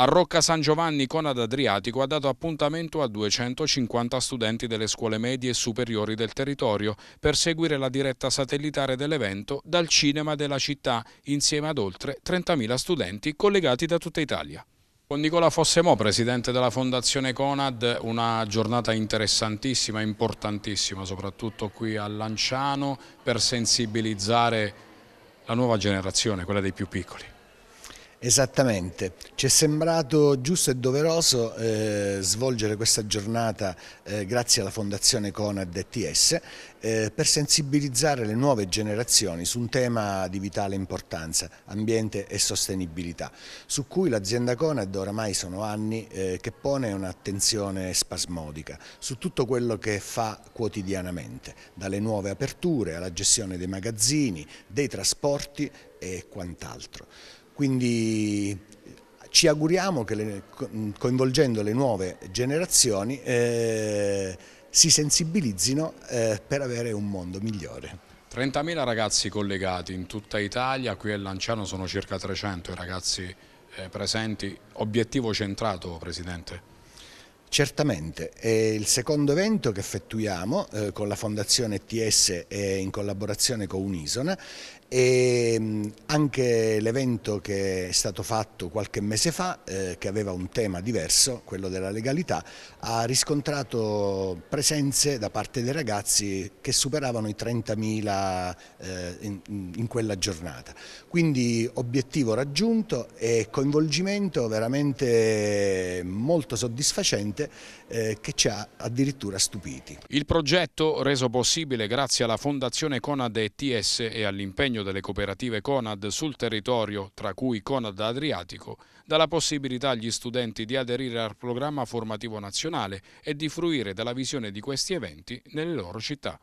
A Rocca San Giovanni Conad Adriatico ha dato appuntamento a 250 studenti delle scuole medie e superiori del territorio per seguire la diretta satellitare dell'evento dal cinema della città insieme ad oltre 30.000 studenti collegati da tutta Italia. Con Nicola Fossemo, presidente della Fondazione Conad, una giornata interessantissima, importantissima, soprattutto qui a Lanciano, per sensibilizzare la nuova generazione, quella dei più piccoli. Esattamente, ci è sembrato giusto e doveroso eh, svolgere questa giornata eh, grazie alla Fondazione Conad ETS eh, per sensibilizzare le nuove generazioni su un tema di vitale importanza, ambiente e sostenibilità, su cui l'azienda Conad oramai sono anni eh, che pone un'attenzione spasmodica su tutto quello che fa quotidianamente, dalle nuove aperture alla gestione dei magazzini, dei trasporti e quant'altro. Quindi ci auguriamo che le, coinvolgendo le nuove generazioni eh, si sensibilizzino eh, per avere un mondo migliore. 30.000 ragazzi collegati in tutta Italia, qui a Lanciano sono circa 300 i ragazzi eh, presenti, obiettivo centrato Presidente? Certamente, è il secondo evento che effettuiamo eh, con la Fondazione TS e in collaborazione con Unisona e mm, anche l'evento che è stato fatto qualche mese fa, eh, che aveva un tema diverso, quello della legalità, ha riscontrato presenze da parte dei ragazzi che superavano i 30.000 eh, in, in, quella giornata. Quindi obiettivo raggiunto e coinvolgimento veramente molto soddisfacente veramente eh, che ci ha addirittura stupiti. Il progetto reso possibile grazie alla Fondazione Conad ETS e all'impegno delle cooperative Conad sul territorio, tra cui Conad Adriatico, dà la possibilità agli studenti di aderire al programma formativo nazionale e di fruire della visione di questi eventi nelle loro città.